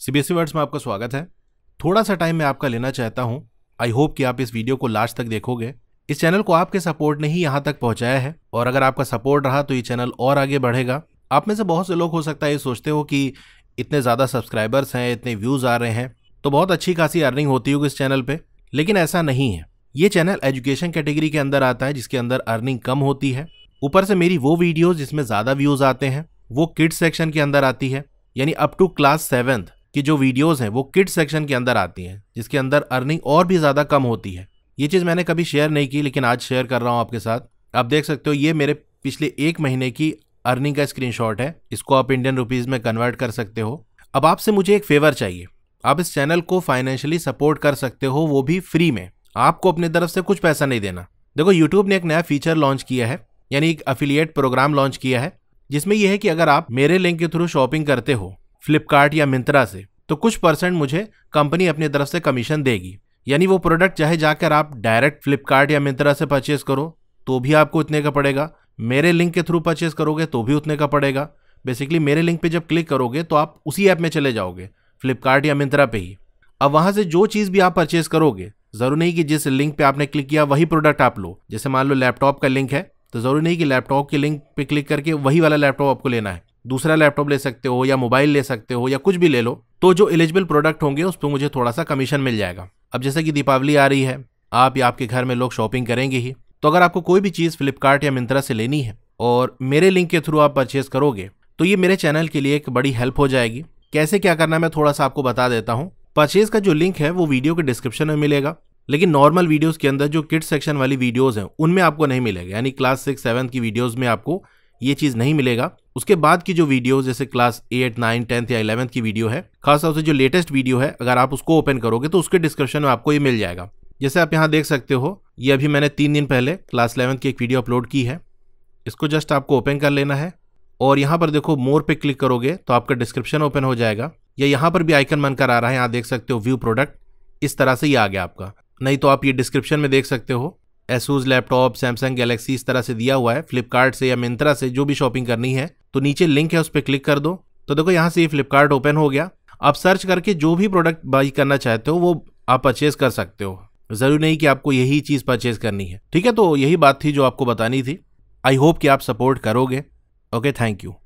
CBSE words e में आपका स्वागत है थोड़ा सा टाइम मैं आपका लेना चाहता हूँ आई होप कि आप इस वीडियो को लास्ट तक देखोगे इस चैनल को आपके सपोर्ट ने ही यहाँ तक पहुंचाया है और अगर आपका सपोर्ट रहा तो ये चैनल और आगे बढ़ेगा आप में से बहुत से लोग हो सकता है ये सोचते हो कि इतने ज़्यादा सब्सक्राइबर्स हैं इतने व्यूज़ आ रहे हैं तो बहुत अच्छी खासी अर्निंग होती होगी इस चैनल पर लेकिन ऐसा नहीं है ये चैनल एजुकेशन कैटेगरी के अंदर आता है जिसके अंदर अर्निंग कम होती है ऊपर से मेरी वो वीडियोज़ जिसमें ज़्यादा व्यूज़ आते हैं वो किड्स सेक्शन के अंदर आती है यानी अप टू क्लास सेवेंथ कि जो वीडियोस हैं वो किड सेक्शन के अंदर आती हैं जिसके अंदर अर्निंग और भी ज़्यादा कम होती है ये चीज़ मैंने कभी शेयर नहीं की लेकिन आज शेयर कर रहा हूँ आपके साथ आप देख सकते हो ये मेरे पिछले एक महीने की अर्निंग का स्क्रीनशॉट है इसको आप इंडियन रुपीज़ में कन्वर्ट कर सकते हो अब आपसे मुझे एक फेवर चाहिए आप इस चैनल को फाइनेंशियली सपोर्ट कर सकते हो वो भी फ्री में आपको अपनी तरफ से कुछ पैसा नहीं देना देखो यूट्यूब ने एक नया फीचर लॉन्च किया है यानी एक अफिलिएट प्रोग्राम लॉन्च किया है जिसमें यह है कि अगर आप मेरे लिंक के थ्रू शॉपिंग करते हो फ्लिपकार्ट या मिंत्रा से तो कुछ परसेंट मुझे कंपनी अपनी तरफ से कमीशन देगी यानी वो प्रोडक्ट चाहे जाकर आप डायरेक्ट फ्लिपकार्ट या मिंत्रा से परचेज करो तो भी आपको उतने का पड़ेगा मेरे लिंक के थ्रू परचेज करोगे तो भी उतने का पड़ेगा बेसिकली मेरे लिंक पे जब क्लिक करोगे तो आप उसी ऐप में चले जाओगे फ्लिपकार्ट या मिंत्रा पे ही अब वहाँ से जो चीज़ भी आप परचेस करोगे ज़रूर नहीं कि जिस लिंक पे आपने क्लिक किया वही प्रोडक्ट आप लो जैसे मान लो लैपटॉप का लिंक है तो ज़रूरी नहीं कि लैपटॉप के लिंक पे क्लिक करके वही वाला लैपटॉप आपको लेना है दूसरा लैपटॉप ले सकते हो या मोबाइल ले सकते हो या कुछ भी ले लो तो जो एलिजिबल प्रोडक्ट होंगे उस पर मुझे थोड़ा सा कमीशन मिल जाएगा अब जैसे कि दीपावली आ रही है आप या आपके घर में लोग शॉपिंग करेंगे ही तो अगर आपको कोई भी चीज़ फ्लिपकार्ट या मिंत्रा से लेनी है और मेरे लिंक के थ्रू आप परचेज करोगे तो ये मेरे चैनल के लिए एक बड़ी हेल्प हो जाएगी कैसे क्या करना मैं थोड़ा सा आपको बता देता हूँ परचेज का जो लिंक है वो वीडियो के डिस्क्रिप्शन में मिलेगा लेकिन नॉर्मल वीडियोज के अंदर जो किड सेक्शन वाली वीडियोज़ हैं उनमें आपको नहीं मिलेगा यानी क्लास सिक्स सेवन की वीडियोज में आपको ये चीज़ नहीं मिलेगा उसके बाद की जो वीडियो जैसे क्लास एट नाइन टेंथ या इलेवंथ की वीडियो है खासतौर से जो लेटेस्ट वीडियो है अगर आप उसको ओपन करोगे तो उसके डिस्क्रिप्शन में आपको ये मिल जाएगा जैसे आप यहाँ देख सकते हो ये अभी मैंने तीन दिन पहले क्लास इलेवंथ की एक वीडियो अपलोड की है इसको जस्ट आपको ओपन कर लेना है और यहाँ पर देखो मोर पे क्लिक करोगे तो आपका डिस्क्रिप्शन ओपन हो जाएगा या यहाँ पर भी आइकन बनकर आ रहा है यहाँ देख सकते हो व्यू प्रोडक्ट इस तरह से ये आ गया आपका नहीं तो आप ये डिस्क्रिप्शन में देख सकते हो एसूज लैपटॉप सैमसंग गैलेक्सी इस तरह से दिया हुआ है फ्लिपकार्ट से या मिंत्रा से जो भी शॉपिंग करनी है तो नीचे लिंक है उस पर क्लिक कर दो तो देखो यहाँ से ये फ्लिपकार्ट ओपन हो गया आप सर्च करके जो भी प्रोडक्ट बाई करना चाहते हो वो आप परचेज कर सकते हो ज़रूरी नहीं कि आपको यही चीज़ परचेज करनी है ठीक है तो यही बात थी जो आपको बतानी थी आई होप कि आप सपोर्ट करोगे ओके थैंक यू